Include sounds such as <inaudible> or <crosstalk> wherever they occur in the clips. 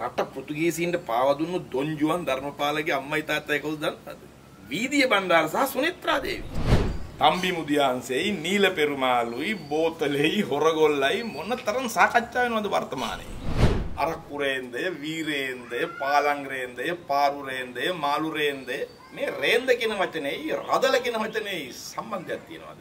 රට පෘතුගීසීන්ට පාවා දුන්නු දොන් ජුවන් ධර්මපාලගේ අම්මයි තාත්තයි කවුද දන්නවද? වීදිය බණ්ඩාර සහ සුනිත්‍රා දේවී. තම්බි මුදියන්සේයි නීල පෙරුමාළුයි බෝතලෙයි හොරගොල්ලයි මොනතරම් සාකච්ඡා වෙනවද වර්තමානයේ? අරක්කුරේන්දය, වීරේන්දය, පාලංගරේන්දය, පාරුරේන්දය, මාළුරේන්දය මේ රේන්ද කියන වචනේයි රදල කියන වචනේයි සම්බන්ධයක් තියෙනවද?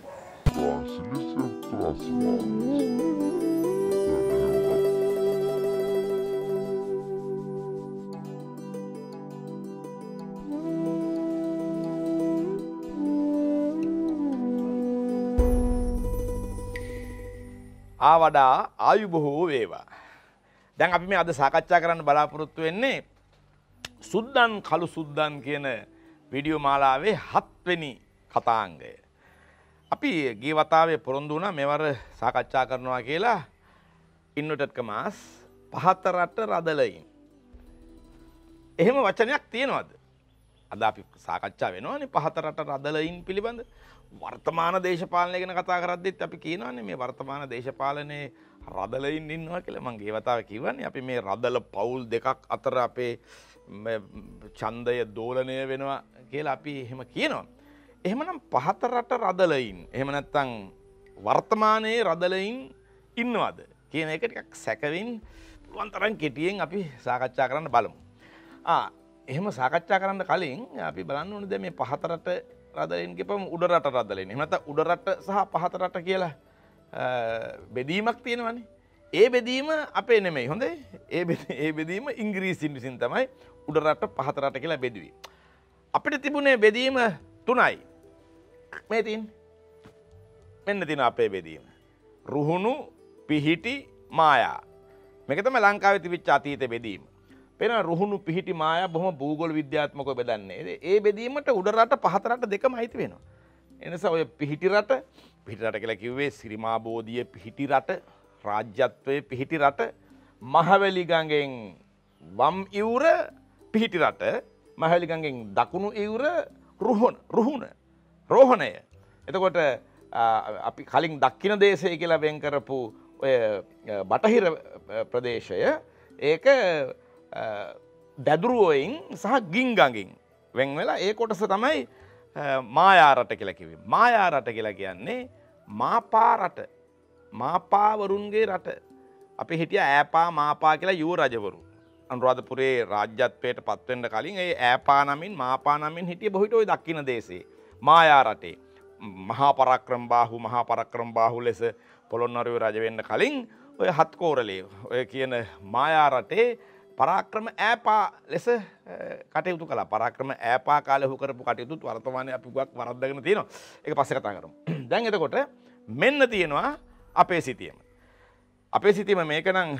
ආ වඩා ආයුබොහෝ වේවා. දැන් අපි මේ අද සාකච්ඡා කරන්න බලාපොරොත්තු වෙන්නේ සුද්දන් කළු සුද්දන් කියන විඩියෝ මාලාවේ හත්වෙනි කතාංගය. අපි ගේ වතාවේ පොරොන්දු වුණා මෙවර සාකච්ඡා කරනවා කියලා ඉන්වටඩ් කමාස් පහතරට රදලයින්. එහෙම වචනයක් තියෙනවද? අද අපි සාකච්ඡා වෙනවානේ පහතරට රදලයින් පිළිබඳ. වර්තමාන දේශපාලනය ගැන කතා කරද්දිත් අපි කියනවානේ මේ වර්තමාන දේශපාලනයේ රදලයින් ඉන්නවා කියලා මං ගේ වතාව කිව්වනේ අපි මේ රදල පවුල් දෙකක් අතර අපේ ඡන්දය දෝලණය වෙනවා කියලා අපි එහෙම කියනවා. එහෙමනම් පහත රට රදලයින් එහෙම නැත්නම් වර්තමානයේ රදලයින් ඉන්නවද කියන එක ටිකක් සැකවින් පුළුවන් තරම් කෙටියෙන් අපි සාකච්ඡා කරන්න බලමු. ආ එහෙම සාකච්ඡා කරන්න කලින් අපි බලන්න ඕනේ දැන් මේ පහතරට රදලින්ගේපම උඩරට රදලෙන එමත උඩරට සහ පහතරට කියලා බෙදීමක් තියෙනවනේ ඒ බෙදීම අපේ නෙමෙයි හොඳේ ඒ ඒ බෙදීම ඉංග්‍රීසින් විසින් තමයි උඩරට පහතරට කියලා බෙදුවී. අපිට තිබුණේ බෙදීම තුනයි මේ තින් මෙන්න තින අපේ බෙදීම. රුහුණු පිහිටි මායා. මෙකතම ලංකාව තිවිච්චා අතීත බෙදීම. පෙන රුහුණු පිහිටි මාය බොහොම භූගොල විද්‍යාත්මකව බෙදන්නේ. ඒ බෙදීමට උඩ රට පහත රට දෙකම අයිති වෙනවා. එනිසා ඔය පිහිටි රට පිහිටි රට කියලා කිව්වේ සිරිමා බෝධිය පිහිටි රට රාජ්‍යත්වයේ පිහිටි රට මහවැලි ගඟෙන් වම් ඉවුර පිහිටි රට මහවැලි ගඟෙන් දකුණු ඉවුර රුහුණ රුහුණ රෝහණය එතකොට අපි කලින් දක්කින දේශය කියලා වෙන් කරපු ඔය බටහිර ප්‍රදේශය ඒක දැදුරුවෝයින් සහ ගිංගඟින් වෙන් වෙලා ඒ කොටස තමයි මායාරට කියලකිව. මායාරට කියලා කියන්නේ මාපාරට මාපාවරුන්ගේ රට අපි හිටිය ඇපා මාපා කියලා යූ රජවරු අනුරාධපුරේ රාජ්‍යත්වයට පත්වෙන්ට කලින් ඒ ඇපා නමින් මාපා නමින් හිටිය බොහිටඔයි දක්කින දේශේ මායා රටේ මහා පරක්‍රම් බාහු මහා පරක්‍රම් බාහු ලෙස පොළොන්නරුව රජවෙන්න කලින් ඔය හත්කෝරලේ ඔය කියන මායා රටේ පරාක්‍රම ඈපා ලෙස කටයුතු කලා පරාක්‍රම ඈපා කාල හුකරපු කටයුතුත් වර්තමානය අපි ගක් වරද්දගෙන තියෙනවා එක පස්ස කතා කරම් <clears throat> දැන් එතකොට මෙන්න තියෙනවා අපේ සිතියම. අපේ සිතීම මේකනම්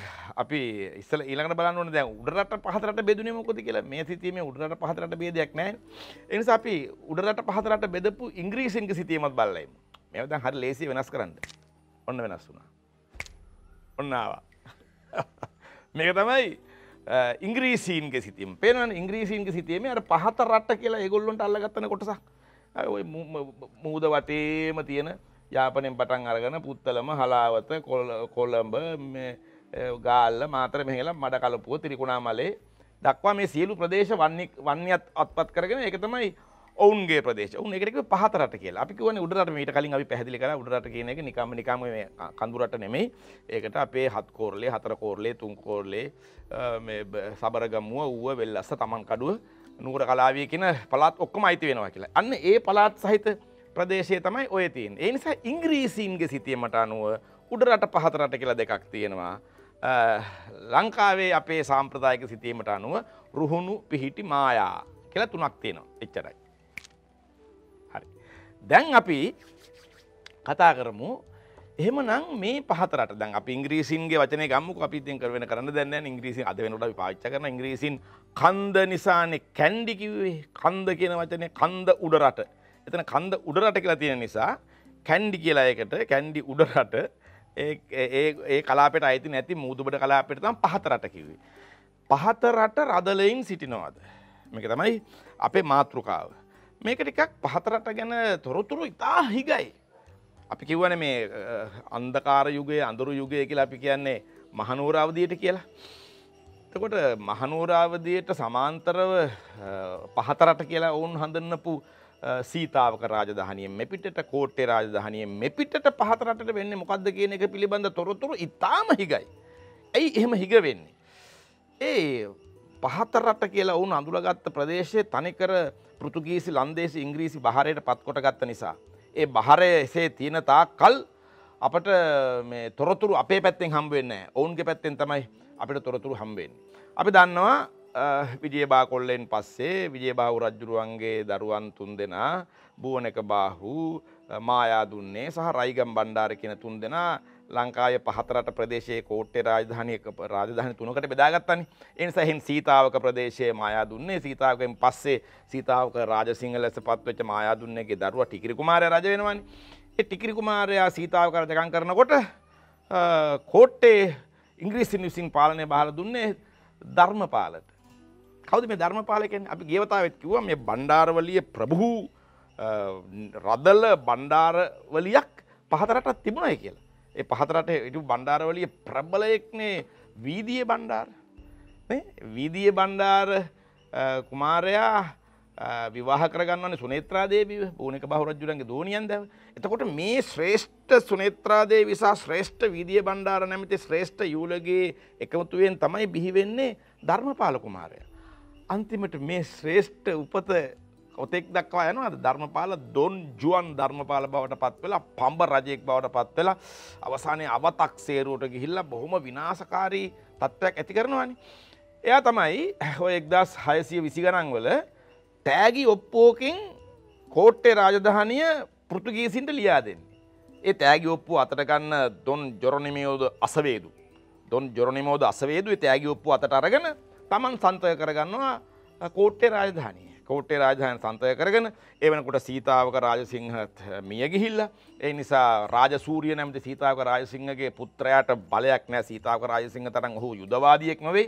අපි ඉස්සල ඊළඟට බලන්න ඕනේ දැන් උඩරට පහතරට බෙදුනේ මොකද කියලා මේ සිතීමේ උඩරට පහතරට බෙදයක් නැහැ. ඒ නිසා අපි උඩරට පහතරට බෙදපු ඉංග්‍රීසියෙන්ක සිතීමත් බලලා ඉමු. මේවා දැන් හරි ලේසියි වෙනස් කරන්න. ඔන්න වෙනස් වුණා. ඔන්න ආවා. <laughs> මේක තමයි ඉංග්‍රීසිීන්ගේ සිතීම පේන ඉංග්‍රීසිීන්ගේ සිතීම අයට පහත රට්ට කියලා ඒගොල්ලොන්ට අල්ලගත්තන කොටසක් මුහද වටේම තියෙන යාපනෙන් පටන් අරගෙන පුත්තලම හලාවත කොල්ලඹ ගාල්ල මාතර මෙහලා මඩ කලපුුව තිරිකුණා මලේ දක්වා මේ සියලු ප්‍රදේශ වන්නේ වන්‍යත් අත්පත් කරගෙන එක තමයි ඔවුන්ගේ ප්‍රදේශ ඔවුන් එකට පහතරට කියලා අපි කියන්නේ උඩරට මීට කලින් අපි පැහැදිලි කරා උඩරට කියන එක නිකම්ම නිකම්ම මේ කඳුරට නෙමෙයි ඒකට අපේ හත් කෝරළේ හතර කෝරළේ තුන් කෝරළේ මේ සබරගමුව ඌව වෙල්ලස්ස තමන් කඩුව නුවර කලාවිය කියන පළාත් ඔක්කොම අයිති වෙනවා කියලා. අන්න ඒ පළාත් සහිත ප්‍රදේශය තමයි ඔය තියෙන්නේ. ඒ නිසා ඉංග්‍රීසීන්ගේ සිතියමට අනුව උඩරට පහතරට කියලා දෙකක් තියෙනවා. ලංකාවේ අපේ සාම්ප්‍රදායික සිතීමට අනුව රුහුණු පිහිටි මායා කියලා තුනක් තියෙනවා. එච්චරයි. දැන් අපි කතා කරමු එහෙමනම් මේ පහතරට දැන් අප ඉංග්‍රීසින්ගේ වචන ගම්මක අපිතින් කරවෙන කරන්න දැන්න ඉංග්‍රීසි අද වෙනට පාච්ච කරන ඉංග්‍රීසින් කන්ද නිසානෙ කැන්ඩිකිවේ කන්ද කියන වචනය කන්ද උඩරට එතන කන්ද උඩරට කියලා තියෙන නිසා කැන්ඩි කියලා එකට කැන්ඩි උඩරට ඒ කලාපට අයිති නැති මුූදුබට කලාපට තම් පහතරට කිවේ. පහතරට රදලයින් සිටිනවාද. මේක තමයි අපේ මාතෘකාව. මේක ටිකක් පහතරට ගැන තොරතුරු ඉතා හිගයි. අපි කිව්වන මේ අන්දකාර යුගයේ අඳුරු යුගය කියලා අපි කියන්නේ මහනෝරාවදියට කියලා. එතකොට මහනෝරාවදියට සමාන්තරව පහතරට කියලා ඔවුන් හඳන්නපු සීතාවක රාජධානියෙන් මෙපිටට කෝට්ටේ රාජධානියෙන් මෙපිටට පහතරට වෙන්නේ මොකක්ද කියන එක පිළිබඳ තොරතුරු ඉතාම හිගයි. ඇයි එහෙම හිග වෙන්නේ. ඒ පහතරට කියලා ඔවුන් අඳුළගත්ත ප්‍රදේශයේ තනිකර පෘතුගීසි ලන්දේසි ඉංග්‍රීසි බහරයට පත්කොට ගත්ත නිසා. ඒ බහරය එසේ තියෙන තා කල් අපට තොරතුරු අපේ පැත්තෙන් හම්බවෙන්න ඔවුන්ගේ පැත්තෙන් තමයි අපිට තොරතුරු හම්බෙන්. අපි දන්නවා විජේබා කොල්ලෙන් පස්සේ විජේබාහු රජ්ජුරුවන්ගේ දරුවන් තුන් දෙනා බුවනක බාහු මායා දුන්නේ සහ රයිගම් බණ්ඩාර කියෙන තුන් දෙනා ලංකාවේ පහතරට ප්‍රදේශයේ කෝට්ටේ රාජධානියක රාජධානි තුනකට බෙදාගත්තනේ. ඒ නිසා එහෙන් සීතාවක ප්‍රදේශයේ මායාදුන්නේ සීතාවකෙන් පස්සේ සීතාවක රාජසිංහ ලෙසපත් වෙච්ච මායාදුන්නේගේ දරුවා ටිකිරි කුමාරයා රජ වෙනවනේ. ඒ ටිකිරි කුමාරයා සීතාවක රජකම් කරනකොට කෝට්ටේ ඉංග්‍රීසින් විසින් පාලනය බහලා දුන්නේ ධර්මපාලට. කවුද මේ ධර්මපාල කියන්නේ? අපි ගියවතාවෙත් කිව්වා මේ බණ්ඩාරවලිය ප්‍රභූ රදල බණ්ඩාරවලියක් පහතරටත් තිබුණයි කියලා. ඒ පහතරට ඉටු බණ්ඩාරවලිය ප්‍රබලයෙක්නේ වීදිය බණ්ඩාර වීදිය බණ්ඩාර කුමාරයා විවාහ කරගන්න සුනේත්‍රාදේවී ඕනක බහුරජුරන්ගේ දෝනියන් දැව එතකොට මේ ශ්‍රේෂ්ඨ සුනේත්‍රාදේ විසා ශ්‍රේෂ්ඨ විදිිය බණ්ඩාර නැමති ශ්‍රේෂ්ඨ යුලගේ එකමුතුවෙන් තමයි බිහිවෙන්නේ ධර්මපාල කුමාරය. අන්තිමට මේ ශ්‍රේෂ්ඨ උපත ඔතෙක් දක්වා යනවා ධර්මපාල දොන් ජුවන් ධර්මපාල බවට පත් වෙලා පම්බ රජයෙක් බවට පත් වෙලා අවසානයේ අවතක් සේරුවට ගිහිල්ලා බොහොම විනාශකාරී තත්ත්වයක් ඇති කරනවානි. එයා තමයි ඔය එක්දස් හයසිය විසි ගණන් වල තෑගි ඔප්පෝකින් කෝට්ටේ රාජධානිය පෘතුගීසින්ට ලියා දෙන්න. ඒ තෑගි ඔප්පු අතට ගන්න දොන් ජොරනිමයෝද අසවේදු. දොන් ජොරනිමෝද අසවේදු තෑගි ඔප්පු අතට අරගෙන තමන් සන්තය කරගන්නවා කෝට්ටේ රාජධානය. කෝට්ටේ රාජධාන සන්තය කරගෙන ඒ වෙනකොට සීතාවක රාජසිංහ මිය ගිහිල්ලා ඒ නිසා රාජසූරිය නැමති සීතාවක රාජසිංහගේ පුත්‍රයාට බලයක් නෑ සීතාවක රාජසිංහ තරන් ඔහු යුදවාදියෙක් නොවේ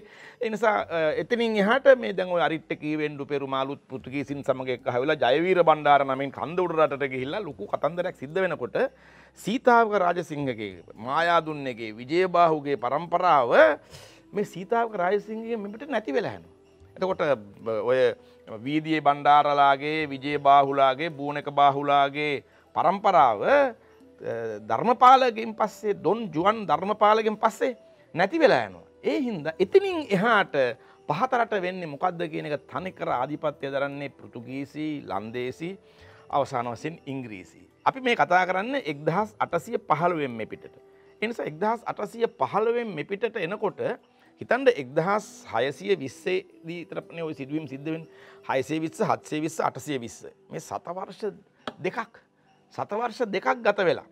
එනිසා එතනින් එහට මේ දැන් ඔය අරිට්ට කීවෙන්ඩු පෙරුමාලුත් පුතුගීසින් සමග එක්ක හවිලා ජයවීර බණ්ඩාර නමින් කන්ද උඩ රටට ගිහිල්ලා ලොකු කතන්දරයක් සිද්ධ වෙනකොට සීතාවක රාජසිංහගේ මායාදුන්නගේ විජයබාහුගේ පරම්පරාව මේ සීතාවක රාජසිංහගේ මෙමට නැති වෙලා හැනවා එතකොට ඔය වීදියේ බණ්ඩාරලාගේ විජේ බාහුලාගේ බූනක බාහුලාගේ පරම්පරාව ධර්මපාලගෙන් පස්සේ දොන් ජුවන් ධර්මපාලගෙන් පස්සේ නැති වෙලා යනවා. ඒ හින්ද එතිනින් එහාට පහතරට වෙන්නේ මොකක්ද කියන එක තනිකර ආධිපත්‍යය දරන්නේ පෘතුගීසි ලන්දේසි අවසාන වසින් ඉංග්‍රීසි. අපි මේ කතා කරන්න එක්දහස් අටසිය පහළුවෙන් මෙ පිටට. එනිසා එක්දහස් අටසිය පහළුවෙන් මෙ පිටට එනකොට හිතන්ට එක්දහස් හයසිය විස්සේ දී තරපනය ඔය සිදුවීම් සිද්ධුවෙන් හයසේ විස්ස හත්සේ විස්ස අටසය විස්ස මේ සතවර්ෂ දෙකක් සතවර්ෂ දෙකක් ගත වෙලා.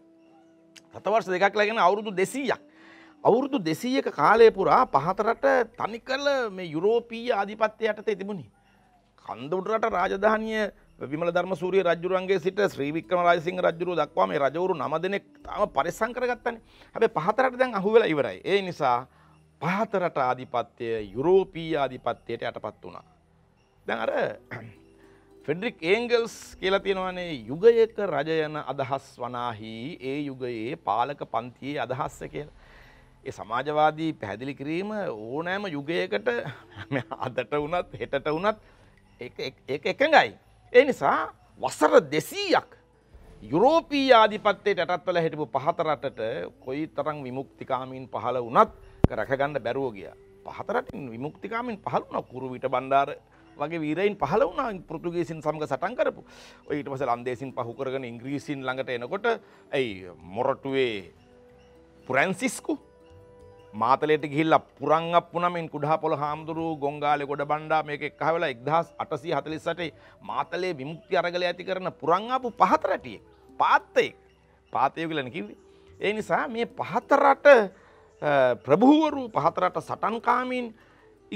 සතවර්ෂ දෙකක් ලගෙන අවුරුදු දෙසීයක්. අවුරුදු දෙසීයක කාලය පුරා පහතරට තනි කරල මේ යුරෝපීය ආධිපත්්‍ය යටතේ තිබුණි. කන්දවටරට රාජධානය විමල ධර්ම සූරිය රජුරන්ගේ සිට ශ්‍රීවික්‍රම රාජසිංහ රජුරු දක්වා මේ රජවරු නම දෙනෙක් තම පරිස්සං කරගත්තනේ. හැබැයි පහතරට දැන් අහුවෙලා ඉවරයි. ඒ නිසා පහතරට ආධිපත්‍යය යුරෝපී ආධිපත්‍යයට යටපත් වුණා. දැන් අර <clears throat> ෆෙඩරික් ඒංගල්ස් කියලා තියෙනවානේ යුගයක රජයන අදහස් වනාහි ඒ යුගයේ පාලක පන්තියේ අදහස්ස කියලා. ඒ සමාජවාදී පැහැදිලි කිරීම ඕනෑම යුගයකට <laughs> අදට වුණත් හෙටට වුණත් ඒක එකඟයි. ඒ නිසා වසර දෙසීයක් යුරෝපී ආධිපත්තයට ඇටත්වල හිටපු පහතරටට කොයි තරං විමුක්තිකාමීන් පහළ වනත් රැකගන්න බැරුව ගිය. පහතරටින් විමුක්තිකාමින් පහළුන කුරුවිට බන්ධාර වගේ වීරයින් පහල වුණ පෘතුගේසින් සමඟ සටන් කරපු ඔයිට පස අන්දේසින් පහුකරගෙන ඉංග්‍රීසින් ළඟට එනකොට ඇයි මොරටුවේ පුරැන්සිස්කු මාතලට ගිල්ල පුරංග පුනමින් කුඩා පොළ හාමුදුරුව ගොංගාලෙ ගොඩ බණ්ඩා මේක එක් හවෙලා එක්දහස් අටසී හතලිස්සටේ මාතලේ විමුක්ති අරගල ඇති කරන පුරංආපු පහතරටිය පාත්තයෙක් පාතය කියලන කිවේ. ඒ නිසා මේ පහතරට ප්‍රභූවරු පහතරට සටන්කාමීන්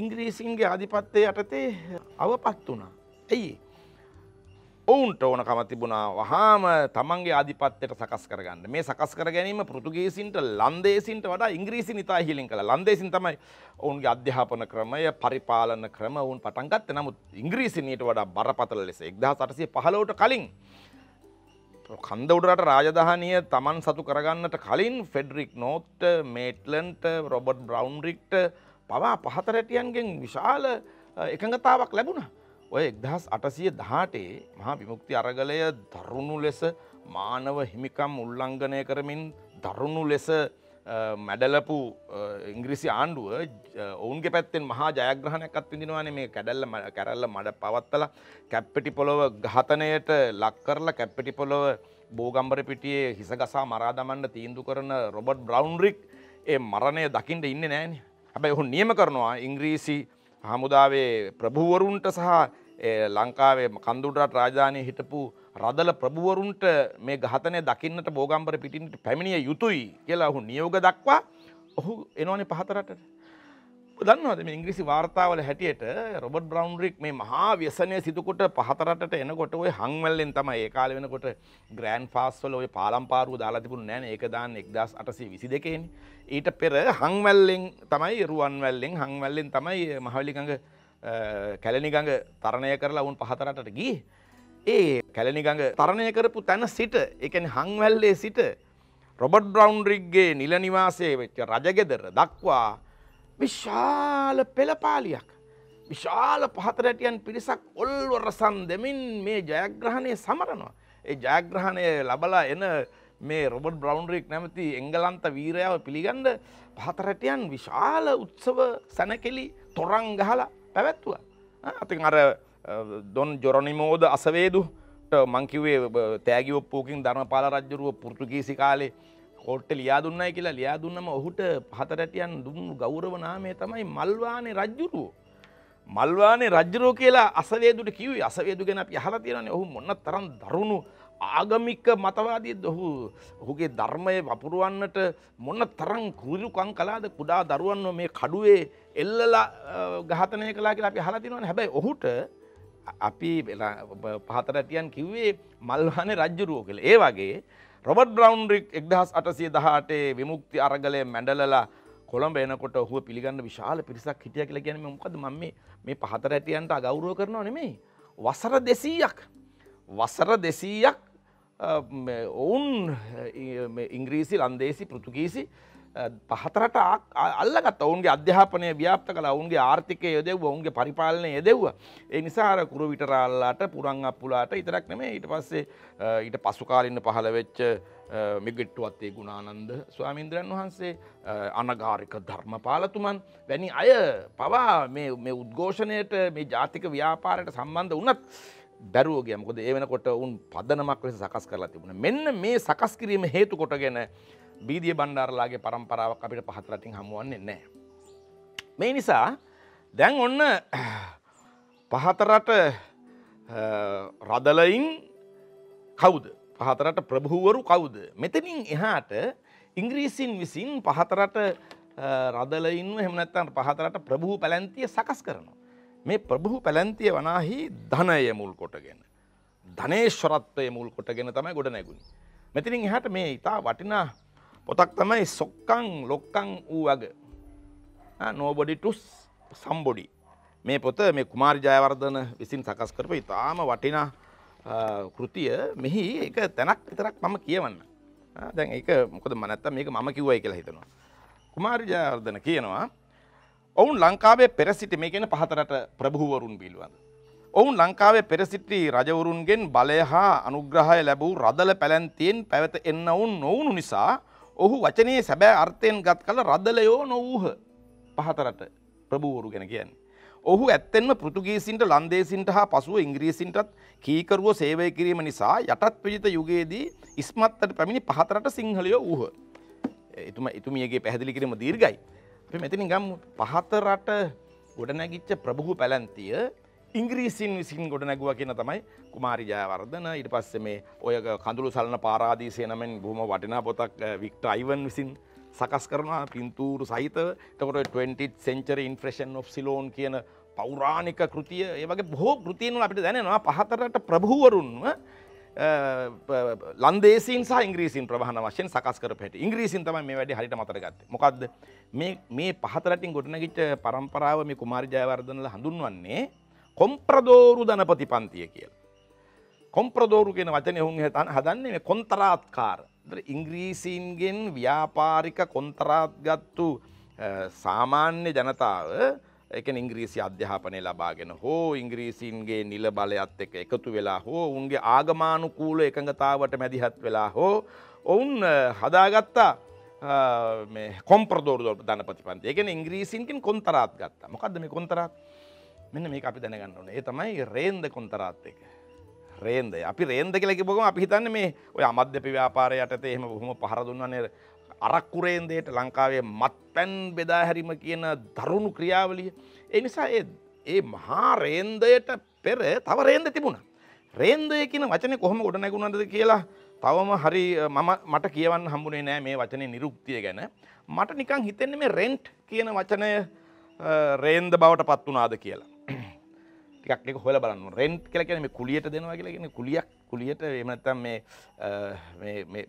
ඉංග්‍රීසින්ගේ අධිපත්තය යටතේ අවපත් වුණා. ඇයි. ඔවුන්ට ඕන කමතිබුණා වහාම තමන්ගේ අධිපත්තයට සකස් කරගන්න මේ සකස් කර ගැනීම පෘතුගේසින්ට ලන්දේසින්ට වඩා ඉංග්‍රීසි නිතා හිලින් කළ ලන්දේසින් තමයි ඔවුන්ගේ අධ්‍යාපන ක්‍රමය පරිපාලන ක්‍රම ඔවුන් පටන්ගත්ත නමුත් ඉංග්‍රීසිනීට වඩා බරපතල ලෙස එක්දහ සටසේ පහලෝට කලින් කන්ද උඩරට රාජධානය තමන් සතු කරගන්නට කලින් ෆෙඩරික් නෝට් මේට්ලන්ට රොබට් බ්‍රවන්්රික්ට පවා පහතරැටියන්ගෙන් විශාල එකඟතාවක් ලැබුණ. ඔය එක්දහස් අටසිය දහටේ මහා විමුක්ති අරගලය දරුණු ලෙස මානව හිමිකම් උල්ලංගනය කරමින් දරුණු ලෙස මැඩලපු ඉංග්‍රීසි ආණ්ඩුව ඔවුන්ගේ පැත්තෙන් මහා ජයග්‍රහණයක් අත්විඳිනවාන මේ කැඩල්ල කැරල්ල මඩ පවත්තල කැප්පිටි පොළොව ඝාතනයට ලක් කරලා කැප්පිටි පොළොව බෝගම්බර පිටියේ හිසගසා මරා දමන්න තීන්දු කරන රොබට් බ්‍රවුන්රික් ඒ මරණය දකිින්ට ඉන්න නෑන හැබැයි ඔහු නියම කරනවා ඉංග්‍රීසි හමුදාවේ ප්‍රභූවරුන්ට සහ ලංකාවේ කන්දුටරත් රාජානය හිටපු රදල ප්‍රභුවරුන්ට මේ ගහතනය දකින්නට බෝගම්බර පිටින්ට පැමිණිය යුතුයි කියලා ඔහු නියෝග දක්වා ඔහු එනවනේ පහතරට. දන්නවද මේ ඉංග්‍රීසි වාර්තාවල හැටියට රොබට් බ්‍රවුන්රික් මේ මහා ව්‍යසනය සිදුකොට පහතරට එනකොට ඔය හංවැල්ලෙන් තමයි ඒ කාලේ වෙනකොට ග්‍රෑන්ඩ් ෆාස් වල ඔය පාලම්පාරුව දාලා තිබුණේ නැහැනේ ඒක දාන්නේ 1822 නේ. ඊට පෙර හංවැල්ලෙන් තමයි රුවන්වැල්ලෙන් හංවැල්ලෙන් තමයි මහවැලි ගඟ කැලණි ගඟ තරණය කරලා වුන් පහතරටට ගියේ. ඒ කැලනිගඟ තරණය කරපු තැන සිට එකන හංවැල්ලේ සිට රොබට් බ්‍රවන්්රික්ගේ නිලනිවාසේ වෙච්ච රජගෙදර දක්වා විශාල පෙළපාලියක් විශාල පහතරැටියන් පිරිසක් ඔල්ව රසන් දෙමින් මේ ජයග්‍රහණය සමරනවා. ඒ ජයග්‍රහණය ලබලා එන මේ රොබට් බ්‍රවන්්රික් නැමති එංගලන්ත වීරයාව පිළිගන්ඩ පහතරැටියන් විශාල උත්සව සැනකෙලි තොරං ගහලා පැවැත්තුව. අතින් අර දොන් ජොරනිමෝද අසවේදුට මංකිවේ තෑගි ඔප්පූකින් ධර්මපාල රජ්ජරුව පුෘතුගීසි කාලේ කොට්ට ලියා දුන්නයි කියලා ලියා දුන්නම ඔහුට හතරැටියන් දුන්නු ගෞරව නාමය තමයි මල්වානේ රජ්ජුරුවෝ. මල්වානේ රජ්ජරෝ කියලා අසවේදුට කිව් අසවේදු ගැන යහල තියෙනන ඔහු මොන්න තරම් දරුණු ආගමික මතවාදී ඔහු ඔහුගේ ධර්මය වපුරුවන්නට මොන්න තරම් කුරුකං කලාද කුඩා දරුවන්ව මේ කඩුවේ එල්ලලා ඝාතනය කලා කියලා අපි අහලා තියෙනවනේ හැබැයි ඔහුට අපි පහතරටියන් කිව්වේ මල්වානේ රජ්ජුරුවෝ කියලා. ඒ වගේ රොබට් බ්‍රවුන්රික් 1818 විමුක්ති අරගලයේ මැඩලලා කොළඹ එනකොට ඔහුව පිළිගන්න විශාල පිරිසක් හිටියා කියලා කියන්නේ මොකද මම මේ මේ පහතරටියන්ට අගෞරව කරනව නෙමෙයි. වසර 200ක් වසර 200ක් ඔවුන් ඉංග්‍රීසි, ලන්දේසි, පෘතුගීසි පහතරට අල්ලගත් ඔවුන්ගේ අධ්‍යාපනය ව්‍යාප්ත කළ ඔවුන්ගේ ආර්ථිකය යොදෙව්ව ඔවුන්ගේ පරිපාලනය යෙදෙව්ව ඒ නිසාර කුරු විටරාල්ලාට පුරන් අප්පුලාට ඉතරක් නෙමේ ඊට පස්සේ ඊට පසුකාලින්න පහළ වෙච්ච මිගිට්ටුවත්තේ ගුණානන්ද ස්වාමින්ද්‍රයන් වහන්සේ අනගාරික ධර්මපාලතුමන් වැනි අය පවා මේ උද්ඝෝෂණයට මේ ජාතික ව්‍යාපාරයට සම්බන්ධ වනත් බැරුවගේ මොකද ඒ වෙනකොට උන් පදනමක් ලෙස සකස් කරලා තිබුණ මෙන්න මේ සකස් කිරීම හේතු කොටගෙන බීදිය බණ්ඩාරලාගේ පරම්පරාවක් අපිට පහතරටින් හමුවන්නේ නැහැ. මේ නිසා දැන් ඔන්න පහතරට රදලයින් කවුද පහතරට ප්‍රභූවරු කවුද මෙතනින් එහාට ඉංග්‍රීසින් විසින් පහතරට රදලයින්ව හෙමනැත්තන් පහතරට ප්‍රභූ පැලැන්තිය සකස් කරනවා. මේ ප්‍රභූ පැලැන්තිය වනාහි ධනය මුල් කොටගෙන. ධනේශ්වරත්වය මුල් කොටගෙන තමයි ගොඩ නැගුණ. මෙතිනින් එහට මේ ඉතා වටිනා පොතක් තමයි සොක්කං ලොක්කං වූ වග නෝබොඩිටුස් සම්බොඩි මේ පොත මේ කුමාර් ජයවර්ධන විසින් සකස් කරපු ඉතාම වටිනා කෘතිය මෙහි එක තැනක් විතරක් මම කියවන්න දැන් ඒක මොකද මනැත්ත මේක මම කිව්වයි කියලා හිතනවා කුමාර් ජයවර්ධන කියනවා ඔවුන් ලංකාවේ පෙරසිට මේ කියන පහතරට ප්‍රභූවරුන් පිළිබඳ ඔවුන් ලංකාවේ පෙරසිටි රජවරුන්ගෙන් බලය හා අනුග්‍රහය ලැබූ රදල පැලැන්තියෙන් පැවත එන්න ඔවුන් නොවුණු නිසා ඔහු වචනයේ සැබෑ අර්ථයෙන් ගත් කළ රදලයෝ නොවූහ පහතරට ප්‍රභූවරු ගැෙන කියන්නේ. ඔහු ඇත්තෙන්ම පෘතුගීසින්ට ලන්දේසින්ට හා පසුව ඉංග්‍රීසින්ටත් කීකරුව සේවය කිරීම නිසා යටත් ප්‍රජිත යුගයේදී ඉස්මත්තට පැමිණි පහතරට සිංහලයෝ වූහ. එතුම එතුමියගේ පැහැදිලි කිරීම දීර්ගයි. අපි මෙතිනි ගම් පහතරට ගොඩනැගිච්ච ප්‍රභහු පැලැන්තිය ඉංග්‍රීසින් විසින් ගොඩ නැගුව කියන තමයි කුමාරි ජයවර්ධන ඊට පස්සේ මේ ඔය කඳුළු සලන පාරාදීසය නමෙන් බොහොම වටිනා පොතක් වික්ට අයිවන් විසින් සකස් කරනවා පින්තූරු සහිතව එතකොට 20th century impression of Ceylon කියන පෞරාණික කෘතිය ඒ වගේ බොහෝ කෘතියන් අපිට දැනෙනවා පහතරට ප්‍රභූවරුන්ව ලන්දේසින් සහ ඉංග්‍රීසින් ප්‍රධාන වශයෙන් සකස් කරපු හැටි. ඉංග්‍රීසින් තමයි මේ වැඩේ හරියට මතට ගත්තේ. මොකද්ද මේ මේ පහතරටින් ගොඩනැගිච්ච પરම්පරාව මේ කුමාරි ජයවර්ධනලා හඳුන්වන්නේ කොම්ප්‍රදෝරු ධනපති පන්තිය කියලා. කොම්ප්‍රදෝරු කියෙන වචන ඔහුන් හතන් හදන්නේ කොන්තරාත්කාර ඉංග්‍රීසින්ගෙන් ව්‍යාපාරික කොන්තරාත්ගත්තු සාමාන්‍ය ජනතාව එක ඉංග්‍රීසි අධ්‍යාපනය ලබාගෙන හෝ ඉංග්‍රීසින්ගේ නිල බලයත් එක එකතු වෙලා හෝ උන්ගේ ආගමානුකූල එකඟතාවට මැදිහත් වෙලා හෝ ඔවුන් හදාගත්තා කොම්ප්‍රදෝර ධනපතිපන්ති එකෙන ඉංග්‍රීසින්කින් කොන්තරාත් ගත්තා මොකක්ද මේ කොන්තරාත් මෙන්න මේක අපි දැනගන්න ඕනේ. ඒ තමයි රේන්ද කොන්තරාත් එක. රේන්ද. අපි රේන්ද කියලා කිව්වම අපි හිතන්නේ මේ ඔය අමද්දපි ව්‍යාපාරය යටතේ එහෙම බොහොම පහර දුන්නනේ අරක්කු රේන්දයට ලංකාවේ මත්පැන් බෙදා හැරීම කියන දරුණු ක්‍රියාවලිය. ඒ නිසා ඒ ඒ මහා රේන්දයට පෙර තව රේන්ද තිබුණා. රේන්දය කියන වචනේ කොහොම ගොඩ නැගුණාද කියලා තවම හරි මම මට කියවන්න හම්බුනේ නෑ මේ වචනේ නිරුක්තිය ගැන. මට නිකන් හිතෙන්නේ මේ රෙන්ට් කියන වචනය රේන්ද බවට පත් වුණාද කියලා. ටිකක්ෙක හොල බලන්න රෙන්ට් කල කියන මේ කුලියට දෙනවා කියලගෙන කුලියක් කුලියට එමනත්තම්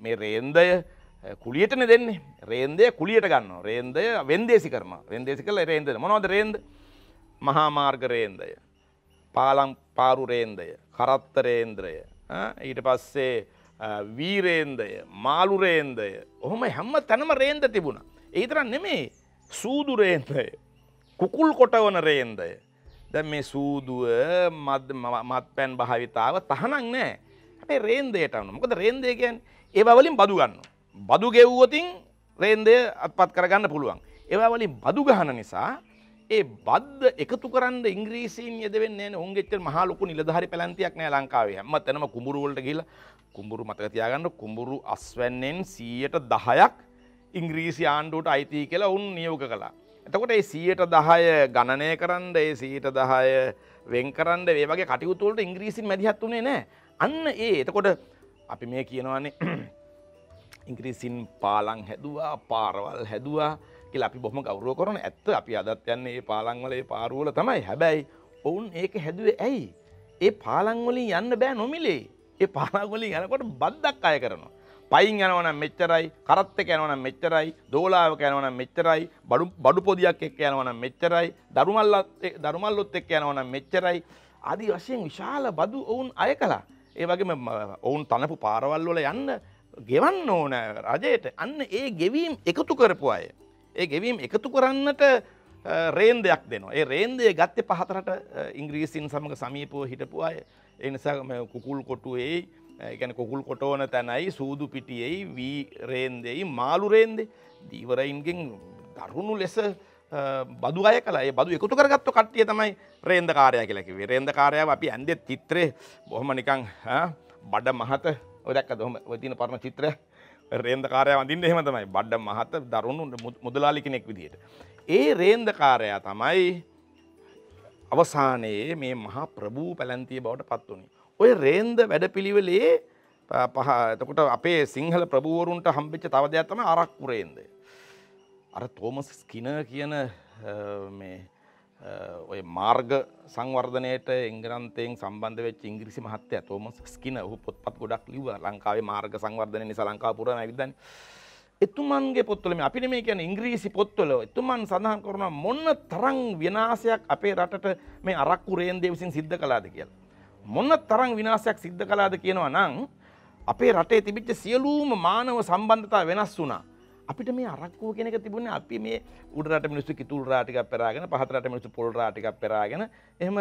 මේ රේන්දය කුලියටන දෙන්නේ රේන්දය කුලියට ගන්න රේන්දය වෙන්දේසි කරම වෙන්දේසි කල රේන්ද මොනවද රේන්ද මහාමාර්ග රේන්දය පාලම් පාරු රේන්දය කරත්ත රේන්ද්‍රය ඊට පස්සේ වීරේන්දය මාලුරේන්දය ඔහොම හැම්ම තැනම රේන්ද තිබුණ ඒතරන් නෙමේ සූදුරේන්දය කුකුල් කොටවන රේන්දය දැන් මේ සූදුව මත්පැන් භාවිතාව තහනම් නෑ. හැබැයි රේන්දයට අනුව. මොකද රේන්දය කියන්නේ ඒවා වලින් බදු ගන්නවා. බදු ගෙව්වොතින් රේන්දය අත්පත් කරගන්න පුළුවන්. ඒවා වලින් බදු ගහන නිසා ඒ බද්ද එකතු කරන්න ඉංග්‍රීසින් යෙදවෙන්නේ නැහැ. උන්ගේ ඇත්තට මහා ලොකු නිලධාරි පැලැන්තියක් නැහැ ලංකාවේ. හැමතැනම කුඹුරු වලට ගිහිල්ලා කුඹුරු මතක තියාගන්න කුඹුරු අස්වැන්නෙන් 100ට 10ක් ඉංග්‍රීසි ආණ්ඩුවට අයිති කියලා උන් නියෝග කළා. එතකොට ඒ සියයට දහය ගණනය කරන්න ඒ සීට දහය වෙන් කරන්න ඒ වගේ කටයුතුවලට ඉංග්‍රීසින් මැදිහත් වුණේ නෑ අන්න ඒ එතකොට අපි මේ කියනවානේ <clears throat> ඉංග්‍රීසින් පාලං හැදවා පාරවල් හැදවා කියලා අපි බොහම ගෞරුව කරන ඇත්ත අපි අදත් යන්න ඒ පාලංවලේ පාරුවල තමයි හැබැයි ඔවුන් ඒක හැදුවේ ඇයි ඒ පාලංවලින් යන්න බෑ නොමිලේ ඒ පාලාගොලින් යනකොට බද්දක් අය කරනවා පයින් යනවනම් මෙච්චරයි කරත් එක යනවනම් මෙච්චරයි දෝලාවක යනවනම් මෙච්චරයි බඩු බඩු පොදියක් එක්ක යනවනම් මෙච්චරයි දරුමල්ලත් දරුමල්ලොත් එක්ක යනවනම් මෙච්චරයි ආදි වශයෙන් විශාල බදු ඔවුන් අය කළා ඒ වගේම ඔවුන් තනපු පාරවල් වල යන්න ගෙවන්න ඕන රජයට අන්න ඒ ගෙවීම් එකතු කරපු අය ඒ ගෙවීම් එකතු කරන්නට රේන්දයක් දෙනවා ඒ රේන්දය ගත්තේ පහතරට ඉංග්‍රීසින් සමඟ සමීපව හිටපු අය එනිසා කුකුල් කොටුවේ ගැන කොකුල් කොටෝන තැනයි සූදු පිටියයි වී රේන්දෙයි මාලුරේන්දේ දීවරයින්ගෙන් දරුණු ලෙස බදු අය කලයි බදු එකතු කරගත්තු කට්ටිය තමයි රේන්ද කාරය කියලකිවේ රේන්ද කාරයාව අපි ඇන්දෙත් චිත්‍රය බොහොම නිකං බඩ මහත ඔදැක් දොම තින පරණ චිත්‍රය රේන්ද කාරය වඳින්න එහෙම තමයි බඩ්ඩ මහත දරුණු මුදලාලි කෙනෙක් විදිහට. ඒ රේන්ද කාරයා තමයි අවසානයේ මේ මහා ප්‍රභූ පැලැන්තිය බවට පත්වනි. ඔය රේන්ද වැඩපිළිවෙලේ පහ එතකොට අපේ සිංහල ප්‍රභූවරුන්ට හම්බෙච්ච තව දෙයක් තමයි අරක්කු රේන්දය. අර තෝමස් ස්කිනර් කියන මේ ඔය මාර්ග සංවර්ධනයට එංග්‍රන්තයෙන් සම්බන්ධ වෙච් ඉංග්‍රිසි මහත්තය තෝමස් ස්කින හු පොත්පත් ගොඩක් ලිව ලංකාවේ මාර්ග සංවර්ධනය නිසා ලංකාපුර ඇවිදන් එතුමන්ගේ පොත්වලම අපි මේ කියන ඉංග්‍රීසි පොත්වල එතුමන් සඳහන් කරන මොන්න තරං ව්‍යනාසයක් අපේ රටට මේ අරක්කු රේන්දය විසින් සිද්ධ කලාද කියලා මොන තරම් විනාශයක් සිද්ධ කළාද කියනවා නම් අපේ රටේ තිබිච්ච සියලුම මානව සම්බන්ධතා වෙනස් වුණා. අපිට මේ අරක්කුව කෙනෙක තිබුණ අපි මේ උඩරට මිනිස්සු කිතුල් රාටිකක් පෙරාගෙන පහතරට මිනිස්සු පොල් රාටිකක් පෙරාගෙන එහෙම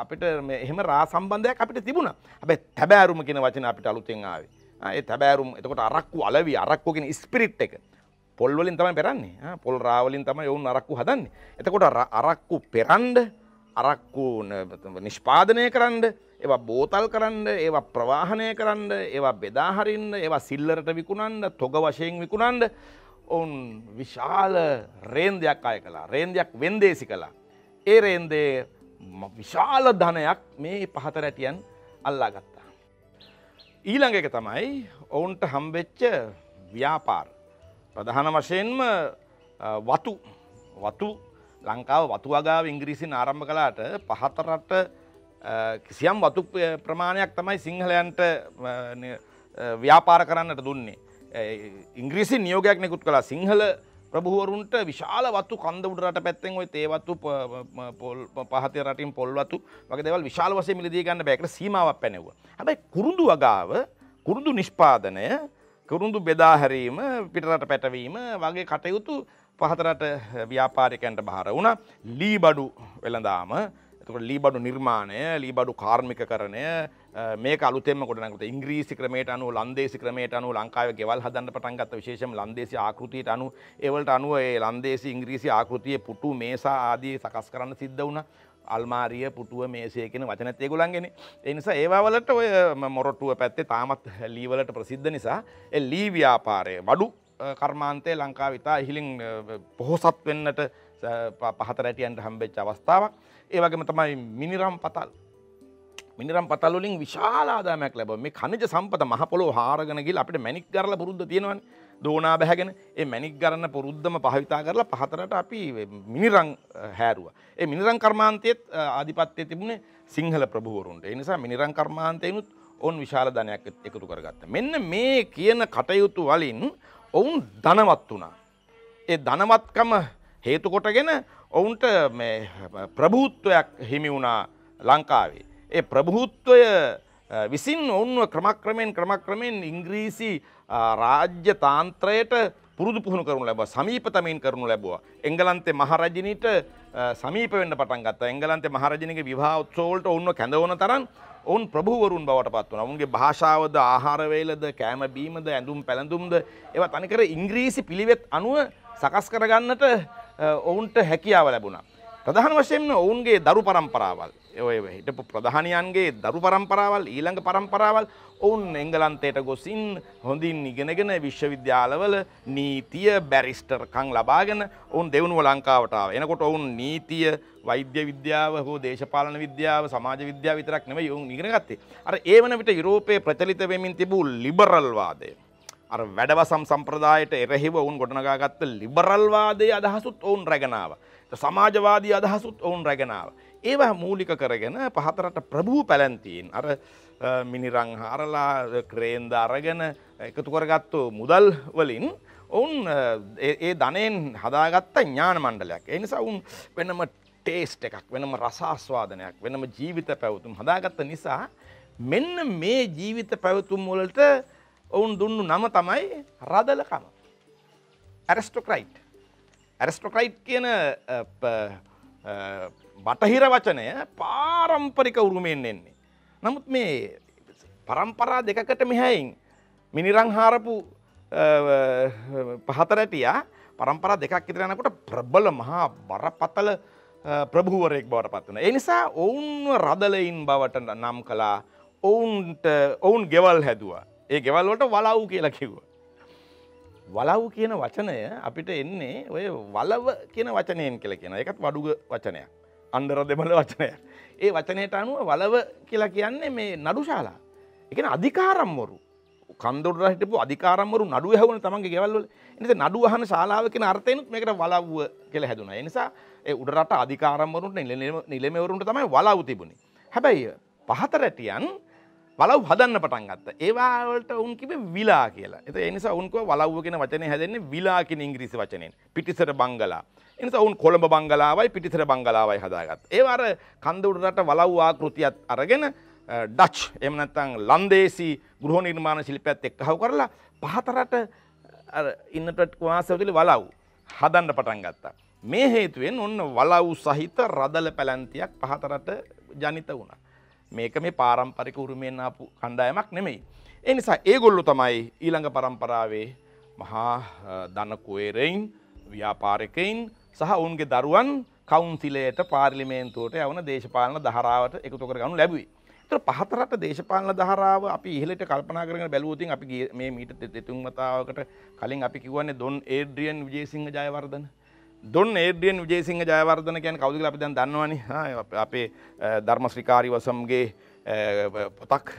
අපිට එහෙම රා සම්බන්ධයක් අපිට තිබුණ හැබැයි තැබෑරුම කියන වචන අපිට අලුතෙන් ආවේ ඒ තැබෑරුම් එතකොට අරක්කු අලවි අරක්කු කියන ස්පිරිට් එක පොල් වලින් තමයි පෙරන්නේ පොල් රා වලින් තමයි යවුන් අරක්කු හදන්නේ එතකොට අරක්කු පෙරන්ඩ අරක්කු නිෂ්පාදනය කරන්න ඒවා බෝතල් කරන්න ඒවා ප්‍රවාහනය කරන්න ඒවා බෙදාහරින්න ඒවා සිල්ලරට විකුණන්ඩ තොග වශයෙන් විකුණන්ඩ ඔවුන් විශාල රේන්දයක් අය කලා රේන්දයක් වෙන්දේසි කලා. ඒ රේන්දේ විශාල ධනයක් මේ පහත රැටියන් අල්ලා ගත්තා. ඊළඟ එක තමයි ඔවුන්ට හම්බෙච්ච ව්‍යාපාර. ප්‍රධාන වශයෙන්ම වතු වතු ලංකාව වතුවගාව ඉංග්‍රීසින් ආරම්භ කලාට පහතරට කිසියම් වතු ප්‍රමාණයක් තමයි සිංහලයන්ට ව්‍යාපාර කරන්නට දුන්නේ. ඉංග්‍රීසි නියෝගයක් නෙකුත් කලා සිංහල ප්‍රභුවරුන්ට විශාල වතු කන්දවුටරට පැත්තෙන් ඔයි තේවත්තු පහත රටින් පොල්වතු වගේදවල් විශාල වසය මිලදී ගන්න බැකට සීමාවක් පැනෙව. හැබයි කුරුදු වගාව කුරුදු නිෂ්පාදනය කුරුදු බෙදාහැරීම පිටරට පැටවීම වගේ කටයුතු පහතරට ව්‍යාපාරිකයන්ට භාර වුණ ලීබඩු වෙළඳාම එතකට ලීබඩු නිර්මාණය ලීබඩු කාර්මික කරණය මේ අලුතෙම කොටනකට ඉංග්‍රීසි ක්‍රමයට අනු ලන්දේසි ක්‍රමයට අනු ලංකාව ගෙවල් හදන්න පටන්ගත් විශේෂම ලන්දේසි ආකෘතියට අනු එවලට අනුව ඒ ලන්දේසි ඉංග්‍රීසි ආකෘතිය පුටු මේසා ආදී සකස් කරන්න සිද්ධ වුණ අල්මාරිය පුටුව මේසේ කියෙන වචනත් ඒගුලන්ගෙන එනිසා ඒවාවලට ඔය මොරොටුව පැත්තේ තාමත් ලීවලට ප්‍රසිද්ධ නිසා ලීව්‍යාපාරය බඩු කර්මාන්තය ලංකාව ඉතා ඉහිලින් පොහොසත් වෙන්නට පහත රැටියන්ට හම්බෙච් අවස්ථාවක් ඒවගේම තමයි මිනිරම් පතල් මිනිරම් පතල්ලින් විශාලාදාමයක් ලැබ මේ කනිජ සම්පත මහපොලෝ හාරගෙනගිල් අපිට මැනික් කරල පුරුද්ධ තියෙනවන් දෝනා බැහැගෙන ඒ මැනික් ගරන්න පුරුද්ධම පහවිතා කරලා පහතරට අපි මිනිරං හැරුව. ඒ මිනිරං කර්මාන්තයත් ආධිපත්්‍යය තිබුණේ සිංහල ප්‍රභූරුන්ට එනිසා මිනිරං කර්මාන්තයනුත් ඔවන් විශාල ධනයක් එකතු කරගත්ත. මෙන්න මේ කියන කටයුතු වලින් ඔවුන් ධනවත් වුණා. ඒ ධනවත්කම හේතු කොටගෙන ඔවුන්ට ප්‍රභූත්වයක් හිමි වුණා ලංකාවේ. ඒ ප්‍රභූත්වය විසින් ඔවුන්ව ක්‍රමක්‍රමයෙන් ක්‍රමක්‍රමයෙන් ඉංග්‍රීසි රාජ්‍ය තාන්ත්‍රයට පුරුදු පුහුණු කරනු ලැබ සමීපතමයින් කරනු ලැබවා. එංගලන්තේ මහරජනීට සමීපවෙන්න පටන් ගත්ත එංගලන්තේ මහරජනගේ විවාහ උත්සවවලට ඔවුන්ව කැඳවන තරම් ඔවුන් ප්‍රභූවරුන් බවට පත් වන ඔවුන්ගේ භාෂාවද ආහාරවේලද කෑම බීමද ඇඳුම් පැළඳුම්ද ඒවා තනිකර ඉංග්‍රීසි පිළිවෙත් අනුව සකස් කරගන්නට ඔවුන්ට හැකියාව ලැබුණා. ප්‍රධාන වශයෙන් ඔවුන්ගේ දරු පරම්පරාවල් ඔය හිටපු ප්‍රධානයන්ගේ දරු පරම්පරාවල් ඊළඟ පරම්පරාවල් ඔවුන් එංගලන්තයට ගොසින් හොඳින් ඉගෙනගෙන විශ්වවිද්‍යාලවල නීතිය බැරිස්ටර්කං ලබාගෙන ඔවුන් දෙවුණුව ලංකාවටාව එනකොට ඔවුන් නීතිය වෛද්‍ය විද්‍යාව හෝ දේශපාලන විද්‍යාව සමාජ විද්‍යාව විතරක් නෙවෙයි ඔවුන් ඉගෙන ගත්තේ අර ඒ වන විට යුරෝපයේ ප්‍රචලිත වෙමින් තිබූ ලිබරල්වාදය අර වැඩවසම් සම්ප්‍රදායට එරෙහිව ඔවුන් ගොඩනගාගත්ත ලිබරල්වාදයේ අදහසුත් ඔවුන් රැගෙනාව. සමාජවාදී අදහසුත් ඔවුන් රැගෙනාව. ඒවා මූලික කරගෙන පහතරට ප්‍රභූ පැලැන්තීන් අර මිනිරං හාරලා ක්‍රේන්ද අරගෙන එකතු කරගත්තු මුදල් වලින් ඔවුන් ඒ ධනයෙන් හදාගත්ත ඥාන මණ්ඩලයක් එනිසා ඔවුන් වෙනම ටේස්ට එකක් වෙනම රසාස්වාදනයක් වෙනම ජීවිත පැවතුම් හදාගත්ත නිසා මෙන්න මේ ජීවිත පැවතුම් වලට ඔවුන් දුන්නු නම තමයි රදලකම ඇරස්ටොක්‍රයිට් ඇරස්ටොක්‍රයිට් කියන බටහිර වචනය පාරම්පරික උරුමෙන් එන්නේ. නමුත් මේ පරම්පරා දෙකකට මෙහැයින් මිනිරං හාරපු පහතරැටියා පරම්පරා දෙකක් ඉදිරයනකොට ප්‍රබල මහා බරපතල ප්‍රභූුවරෙක් බවට පත්වන. එනිසා ඔවුන්ව රදලයින් බවට නම් කලා ඔවුන්ට ඔවුන් ගෙවල් හැදවා. ඒ ගෙවල්වට වලව් කියලා කිව්ව. වලව් කියන වචනය අපිට එන්නේ ඔය වලව කියන වචනයෙන් කළ කියෙන එකත් වඩුග වචනයක්. අන්දර දෙමල වචනය. ඒ වචනයට අනුව වලව කියලා කියන්නේ මේ නඩුශාලා. එකන අධිකාරම්වරු කන්දොට හිටපු අධිකාරම්වරු නඩු හවන තමන්ගේ ගෙවල්ල එනිස නඩු අහන ශාලාවකෙන අර්ථයනුත් මේකට වලව්ව කියලා හැදුන. එනිසා ඒ උඩරට අධිකාරම්වරුන්ට නිලමවරුන්ට තමයි වලව් තිබුණේ. හැබැයි පහත රැටියන් වලව් හදන්න පටන් ගත්ත ඒවාවලට උන් කිව විලා කියලා එත එනිසා උන්කව වලව්ව කියෙන වචනය හැදන්නේ විලාකින ඉංග්‍රීසි වචනෙන් පිටිසර බංගලා එනිසා උන් කොළඹ බංගලාවයි පිටිසර බංගලාවයි හදාගත් ඒවාර කන්දවුඩරට වලව් ආකෘතියත් අරගෙන ඩච් එමනත්තං ලන්දේසි ගෘහ නිර්මාණ ශිල්පයත් එක්කහව කරලා පහතරට ඉන්නට වාසවතිලි වලව් හදන්න පටන් ගත්තා මේ හේතුවෙන් ඔන්න වලව් සහිත රදල පැලැන්තියක් පහතරට ජනිත වුණා මේක මේ පාරම්පරික උරුමයෙන් ආපු කණ්ඩායමක් නෙමෙයි. ඒ නිසා ඒගොල්ලෝ තමයි ඊළඟ පරම්පරාවේ මහා ධන කුවේරයින් ව්‍යාපාරිකයින් සහ ඔවුන්ගේ දරුවන් කවුන්සිලයට පාර්ලිමේන්තුවට යවන දේශපාලන ධාරාවට එකතු කරගනු ලැබුවේ. ඒතර පහතරට දේශපාලන ධාරාව අපි ඉහළට කල්පනා කරගෙන බැලුවොත් අපි මේ මීට දෙතුන් වතාවකට කලින් අපි කියවන්නේ ඩොන් ඒඩ්‍රියන් විජේසිංහ ජයවර්ධන. දුන් ඒඩියන් විජේසිංහ ජයවර්ධන කියන කවුද කියලා අපි දැන් දන්නවනේ. හා අපේ ධර්මශ්‍රීකාරී වසම්ගේ පොතක්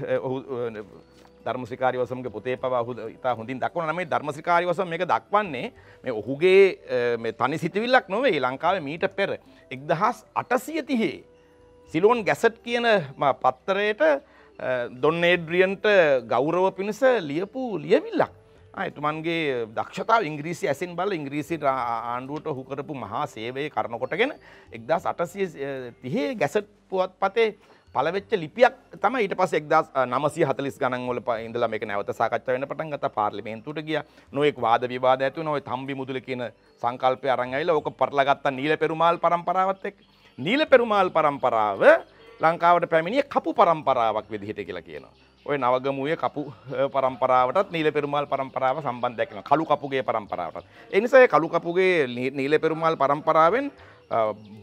ධර්මශ්‍රීකාරී වසම්ගේ පොතේ පවා ඔහු ඉතා හොඳින් දක්වනවා. මේ ධර්මශ්‍රීකාරී වසම් මේක දක්වන්නේ මේ ඔහුගේ මේ තනි සිතවිල්ලක් නොවේ. ලංකාවේ මීට පෙර 1830 සිලෝන් ගැසට් කියන පත්තරයට ඩොන් ඒඩ්‍රියන්ට ගෞරව පිණිස ලියපු ලියවිල්ලක්. එතුමන්ගේ දක්ෂතාව ඉංග්‍රීසි ඇසින් බල ඉංග්‍රීසිට ආණ්ඩුවට හුකරපු මහා සේවය කරනකොටගෙන එක්දා සටසිය තිහේ ගැසට් පුවත් පතේ පලවෙච්ච ලිපියක් තම ඊට පස් එක්ද නමසි හතලිස් ගනන්වල ඉඳල මේක නැවත සාකච්ඡ වෙන පටන් ගත පාර්ලිමේන්තුට ගිය නොයෙක් වාද විවාද ඇතු නොයි තම්බි මුදුල කියන සංකල්පය අරංගයිල ඕක පටලගත්ත නීල පෙරුමාල් පරම්පරාවත් එක් නීල පෙරුමාල් පරම්පරාව ලංකාවට පැමිණිය කපු පරම්පරාවක් විදිහට කියලා කියනවා. ඔය නවගමුවේ කපු පරම්පරාවටත් නීල පෙරුමල් පරම්පරාව සම්බන්ධයක් වෙනවා. කළු කපුගේ පරම්පරාවටත්. ඒ නිසා ඒ කළු කපුගේ නීල පෙරුමල් පරම්පරාවෙන්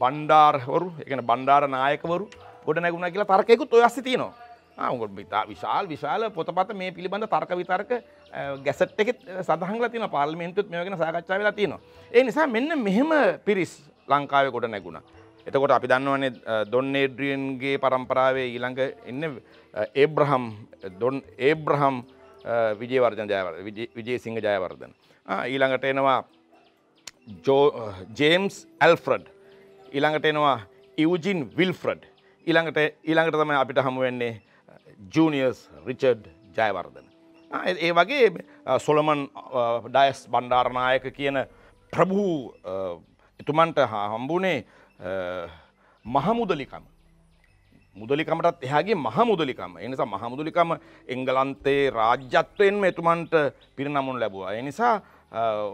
බණ්ඩාරවරු, ඒ කියන්නේ බණ්ඩාර නායකවරු ගොඩ නැගුණා කියලා තර්කයකුත් ඔය ASCII තියෙනවා. ආ විශාල් විශාල පොතපත මේ පිළිබඳ තර්ක විතර්ක ගැසට් එකෙත් සඳහන් වෙලා තියෙනවා. පාර්ලිමේන්තුවෙත් මේ වගේ සාකච්ඡා වෙලා තියෙනවා. ඒ නිසා මෙන්න මෙහෙම පිරිස් ලංකාවේ ගොඩ නැගුණා. එතකොට අපි දන්නවනේ දොන් ඒඩ්‍රියන්ගේ පරම්පරාවේ ඊළඟ එන්න ඒබ්‍රහම් දොන් ඒබ්‍රහම් විජේවර්ධන ජයවර්ධන විජේසිංහ ජයවර්ධන ඊළඟට එනවා ජේම්ස් ඇල්ෆ්‍රඩ් ඊළඟට එනවා ඉවජින් විල්ෆ්‍රඩ් ඊළඟට ඊළඟට තමයි අපිට හමු වෙන්නේ ජූනියස් රිචඩ් ජයවර්ධන ඒ වගේ සොලමන් ඩයස් බණ්ඩාරනායක කියන ප්‍රභූ එතුමන්ට හා හම්බුනේ මහමුදලිකම මුදලිකමටත් එහගේ මහමුදලිකම එනිසා මහමුදලිකම එංගලන්තේ රාජ්‍යත්වයෙන්ම එතුමන්ට පිරිනමුන් ලැබවා. එනිසා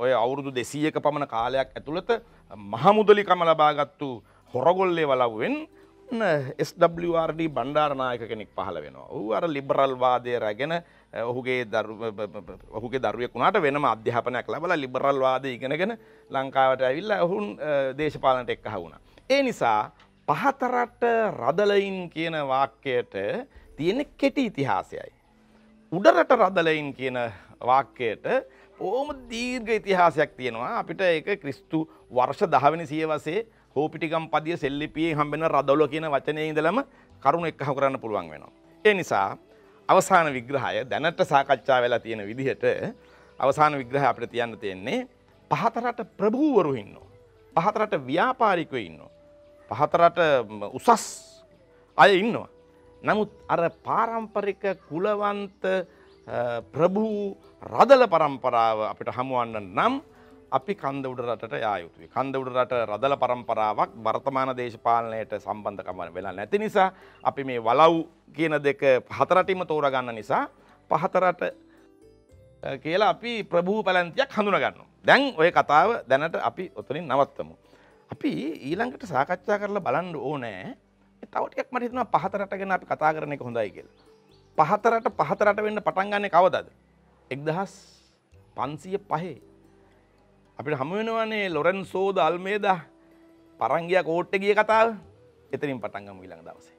ඔය අවුරුදු දෙසීයක පමණ කාලයක් ඇතුළත මහමුදලිකම ලබාගත්තු හොරගොල්ලේ වලවෙන් SWRD බණ්ඩාරනායක කෙනෙක් පහළ වෙනවා. ඌ අර ලිබරල්වාදය රැගෙන ඔහුගේ ඔහුගේ දරුවෙක් වුණාට වෙනම අධ්‍යාපනයක් ලැබලා ලිබරල්වාදය ඉගෙනගෙන ලංකාවට ඇවිල්ලා ඔහුන් දේශපාලනට එක්කහ වුණා. ඒ නිසා පහතරට රදලයින් කියන වාක්‍යයට තියෙන කෙටි ඉතිහාසයයි. උඩරට රදලයින් කියන වාක්‍යයට ඕම දීර්ඝ ඉතිහාසයක් තියෙනවා අපිට ඒක ක්‍රිස්තු වර්ෂ දහවනි සියවසේ හෝපිටිකම් පදිය සෙල්ලිපියේ හම්බෙන රදවල කියන වචනය ඉඳලම කරුණු එක්කහු කරන්න පුළුවන් වෙනවා. ඒ නිසා අවසාන විග්‍රහය දැනට සාකච්ඡා වෙලා තියෙන විදිහට අවසාන විග්‍රහ අපිට තියන්න තියෙන්නේ පහතරට ප්‍රභූවරු ඉන්නවා. පහතරට ව්‍යාපාරිකයෝ ඉන්නවා. පහතරට උසස් අය ඉන්නවා. නමුත් අර පාරම්පරික කුලවන්ත ප්‍රභූ රදල පරම්පරාව අපිට හමුවන්න නම් අපි කන්ද උඩ රටට යා යුතුයි. කන්ද උඩ රට රදල පරම්පරාවක් වර්තමාන දේශපාලනයට සම්බන්ධකම වෙලා නැති නිසා අපි මේ වලව් කියන දෙක පහතරටිම තෝරගන්න නිසා පහතරට කියලා අපි ප්‍රභූ පැලැන්තියක් හඳුනගන්නවා. දැන් ඔය කතාව දැනට අපි ඔතනින් නවත්තමු. අපි ඊළඟට සාකච්ඡා කරලා බලන්න ඕනෑ තවටක් මට හිතුන පහතරටගෙන අපි කතා කරන එක හොඳයි කියල. පහතරට පහතරට වෙන්න පටන්ගන්න කවදද. එක්දහස් පන්සිය පහේ. අපිට හමුවෙනවනේ ලොරන් සෝද අල්මේද පරංගිය කෝට්ට ගිය කතාව එතරින් පටන්ගම ඊළඟ දවසේ.